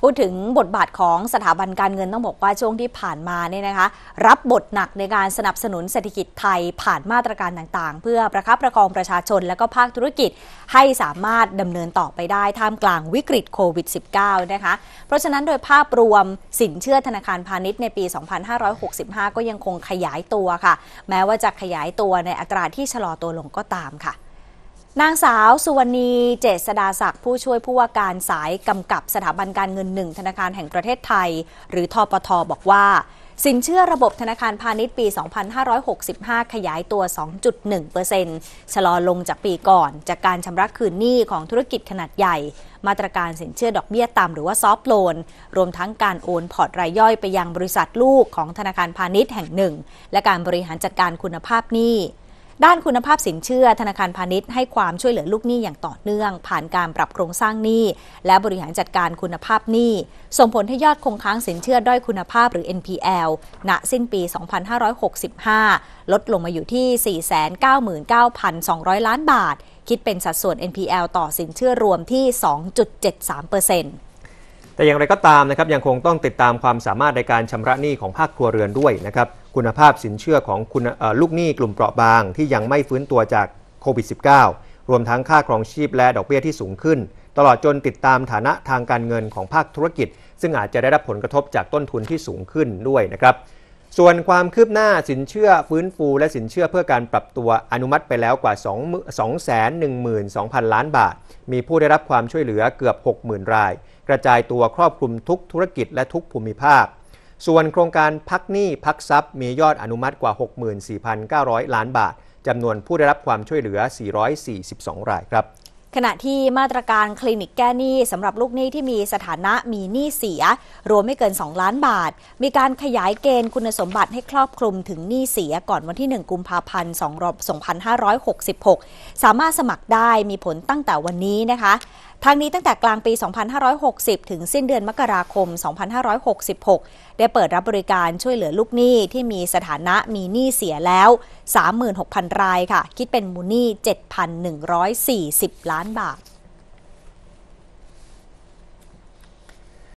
พูดถึงบทบาทของสถาบันการเงินต้องบอกว่าช่วงที่ผ่านมาเนี่ยนะคะ รับบทหนักในการสนับสนุนเศรษฐกิจไทยผ่านมาตรการต่างๆ เพื่อประคับประคองประชาชนและก็ภาคธุรกิจให้สามารถดำเนินต่อไปได้ท่ามกลางวิกฤตโควิด -19 นะคะ เพราะฉะนั้นโดยภาพรวมสินเชื่อธนาคารพาณิชย์ในปี 2565 ก็ยังคงขยายตัวค่ะ แม้ว่าจะขยายตัวในอัตราที่ชะลอตัวลงก็ตามค่ะนางสาวสุวรรณีเจษดาศักดิ์ผู้ช่วยผู้ว่าการสายกำกับสถาบันการเงินหนึ่งธนาคารแห่งประเทศไทย หรือ ทปทอบอกว่า สินเชื่อระบบธนาคารพาณิชย์ปี 2565 ขยายตัว 2.1%ชะลอลงจากปีก่อน จากการชำระคืนหนี้ของธุรกิจขนาดใหญ่ มาตรการสินเชื่อดอกเบี้ยต่ำหรือว่าซอฟโลน รวมทั้งการโอนพอร์ตรายย่อยไปยังบริษัทลูกของธนาคารพาณิชย์แห่งหนึ่ง และการบริหารจัดการคุณภาพหนี้ด้านคุณภาพสินเชื่อธนาคารพาณิชย์ให้ความช่วยเหลือลูกหนี้อย่างต่อเนื่อง ผ่านการปรับโครงสร้างหนี้ และบริหารจัดการคุณภาพหนี้ส่งผลให้ยอดคงค้างสินเชื่อด้อยคุณภาพหรือ NPL ณสิ้นปี 2565 ลดลงมาอยู่ที่ 499,200 ล้านบาท คิดเป็นสัดส่วน NPL ต่อสินเชื่อรวมที่ 2.73%แต่อย่างไรก็ตามนะครับยังคงต้องติดตามความสามารถในการชำระหนี้ของภาคครัวเรือนด้วยนะครับ คุณภาพสินเชื่อของคุณลูกหนี้กลุ่มเปราะบางที่ยังไม่ฟื้นตัวจากโควิด -19 รวมทั้งค่าครองชีพและดอกเบี้ยที่สูงขึ้น ตลอดจนติดตามฐานะทางการเงินของภาคธุรกิจ ซึ่งอาจจะได้รับผลกระทบจากต้นทุนที่สูงขึ้นด้วยนะครับส่วนความคืบหน้าสินเชื่อฟื้นฟูและสินเชื่อเพื่อการปรับตัวอนุมัติไปแล้วกว่า212,000 ล้านบาท มีผู้ได้รับความช่วยเหลือเกือบ 60,000 ราย กระจายตัวครอบคลุมทุกธุรกิจและทุกภูมิภาค ส่วนโครงการพักหนี้พักทรัพย์มียอดอนุมัติกว่า 64,900 ล้านบาทจำนวนผู้ได้รับความช่วยเหลือ 442รายครับขณะที่มาตรการคลินิกแก้หนี้สำหรับลูกหนี้ที่มีสถานะมีหนี้เสีย รวมไม่เกิน 2 ล้านบาท มีการขยายเกณฑ์คุณสมบัติให้ครอบคลุมถึงหนี้เสียก่อนวันที่ 1 กุมภาพันธ์ 2566 สามารถสมัครได้มีผลตั้งแต่วันนี้นะคะทางนี้ตั้งแต่กลางปี 2560 ถึงสิ้นเดือนมกราคม 2566 ได้เปิดรับบริการช่วยเหลือลูกหนี้ที่มีสถานะมีหนี้เสียแล้ว36,000รายค่ะ คิดเป็นมูลหนี้7,140 ล้านล้านบาท